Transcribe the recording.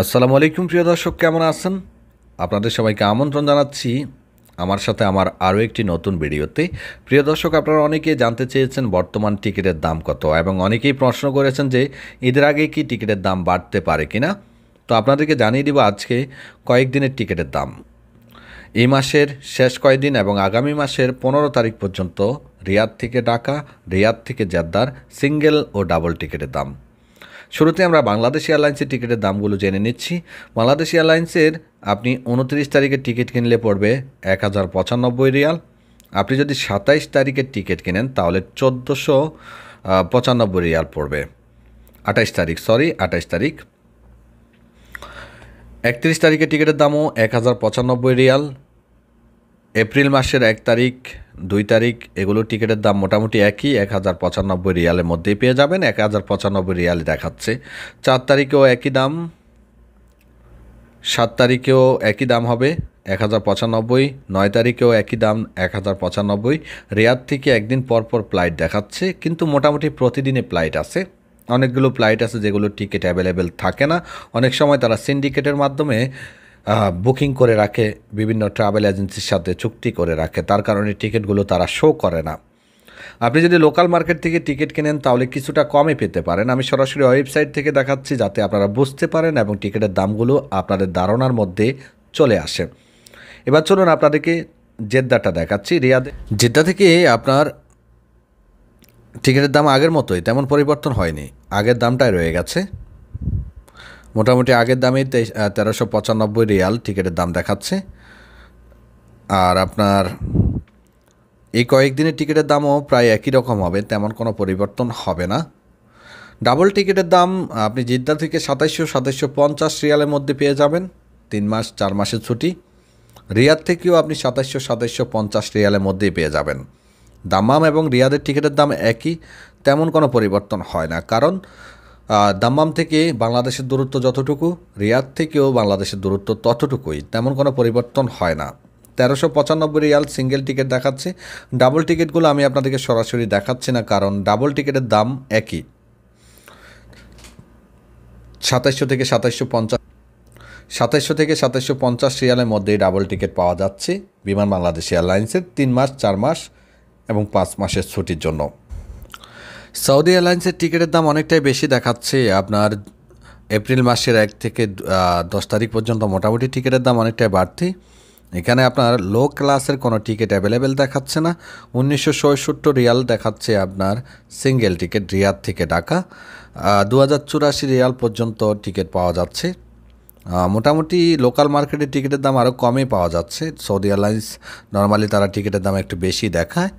আসসালামু আলাইকুম প্রিয় দর্শক কেমন আছেন আপনাদের সবাইকে আমন্ত্রণ জানাচ্ছি আমার সাথে আমার আরও একটি নতুন ভিডিওতে প্রিয় দর্শক আপনারা অনেকেই জানতে চেয়েছেন বর্তমান টিকিটের দাম কত এবং অনেকেই প্রশ্ন করেছেন যে ঈদের আগে কি টিকিটের দাম বাড়তে পারে কি না তো আপনাদেরকে জানিয়ে দিব আজকে কয়েকদিনের টিকিটের দাম এই মাসের শেষ কয়েকদিন এবং আগামী মাসের পনেরো তারিখ পর্যন্ত রিয়াদ থেকে ঢাকা রিয়াদ থেকে জাদ্দার সিঙ্গেল ও ডাবল টিকিটের দাম শুরুতে আমরা বাংলাদেশ এয়ারলাইন্সের টিকিটের দামগুলো জেনে নিচ্ছি বাংলাদেশ এয়ারলাইন্সের আপনি উনত্রিশ তারিখের টিকিট কিনলে পড়বে এক হাজার পঁচানব্বই রিয়াল আপনি যদি সাতাইশ তারিখের টিকিট কেনেন তাহলে চোদ্দোশো পঁচানব্বই রিয়াল পড়বে আঠাইশ তারিখ সরি আঠাইশ তারিখ একত্রিশ তারিখের টিকিটের দামও এক হাজার পঁচানব্বই রিয়াল এপ্রিল মাসের এক তারিখ দুই তারিখ এগুলো টিকিটের দাম মোটামুটি একই এক হাজার পঁচানব্বই রিয়ালের মধ্যেই পেয়ে যাবেন এক হাজার পঁচানব্বই রিয়ালে দেখাচ্ছে চার তারিখেও একই দাম সাত তারিখেও একই দাম হবে এক হাজার পঁচানব্বই নয় তারিখেও একই দাম এক হাজার পঁচানব্বই রেয়ার থেকে একদিন পরপর ফ্লাইট দেখাচ্ছে কিন্তু মোটামুটি প্রতিদিনে ফ্লাইট আছে অনেকগুলো ফ্লাইট আছে যেগুলো টিকিট অ্যাভেলেবেল থাকে না অনেক সময় তারা সিন্ডিকেটের মাধ্যমে বুকিং করে রাখে বিভিন্ন ট্রাভেল এজেন্সির সাথে চুক্তি করে রাখে তার কারণে টিকিটগুলো তারা শো করে না আপনি যদি লোকাল মার্কেট থেকে টিকিট কেনেন তাহলে কিছুটা কমে পেতে পারেন আমি সরাসরি ওয়েবসাইট থেকে দেখাচ্ছি যাতে আপনারা বুঝতে পারেন এবং টিকিটের দামগুলো আপনাদের ধারণার মধ্যে চলে আসে এবার চলুন আপনাদেরকে জেদ্দাটা দেখাচ্ছি রিয়াদ জেদ্দা থেকে আপনার টিকিটের দাম আগের মতোই তেমন পরিবর্তন হয়নি আগের দামটাই রয়ে গেছে মোটামুটি আগের দামে তেরোশো পঁচানব্বই রিয়াল টিকিটের দাম দেখাচ্ছে আর আপনার এই কয়েকদিনের টিকিটের দামও প্রায় একই রকম হবে তেমন কোনো পরিবর্তন হবে না ডাবল টিকিটের দাম আপনি জিদ্দা থেকে সাতাইশো সাতাইশো পঞ্চাশ রিয়ালের মধ্যে পেয়ে যাবেন তিন মাস চার মাসের ছুটি রিয়াদ থেকেও আপনি সাতাইশো সাতাইশো পঞ্চাশ রিয়ালের মধ্যেই পেয়ে যাবেন দামাম এবং রিয়াদের টিকিটের দাম একই তেমন কোনো পরিবর্তন হয় না কারণ দাম্মাম থেকে বাংলাদেশের দূরত্ব যতটুকু রিয়াদ থেকেও বাংলাদেশের দূরত্ব ততটুকুই তেমন কোনো পরিবর্তন হয় না তেরোশো পঁচানব্বই রিয়াল সিঙ্গেল টিকিট দেখাচ্ছে ডাবল টিকিটগুলো আমি আপনাদেরকে সরাসরি দেখাচ্ছি না কারণ ডাবল টিকিটের দাম একই সাতাইশশো থেকে সাতাইশশো পঞ্চাশ সাতাইশশো থেকে সাতাইশশো পঞ্চাশ রিয়ালের মধ্যেই ডাবল টিকিট পাওয়া যাচ্ছে বিমান বাংলাদেশ এয়ারলাইন্সের তিন মাস চার মাস এবং পাঁচ মাসের ছুটির জন্য সৌদি এয়ারলাইন্সের টিকিটের দাম অনেকটাই বেশি দেখাচ্ছে আপনার এপ্রিল মাসের এক থেকে দশ তারিখ পর্যন্ত মোটামুটি টিকিটের দাম অনেকটাই বাড়তি এখানে আপনার লো ক্লাসের কোনো টিকিট অ্যাভেলেবেল দেখাচ্ছে না উনিশশো রিয়াল দেখাচ্ছে আপনার সিঙ্গেল টিকিট রিয়াদ থেকে ঢাকা দু হাজার চুরাশি রিয়াল পর্যন্ত টিকিট পাওয়া যাচ্ছে মোটামুটি লোকাল মার্কেটে টিকিটের দাম আরও কমে পাওয়া যাচ্ছে সৌদি এয়ারলাইন্স নর্মালি তারা টিকিটের দাম একটু বেশি দেখায়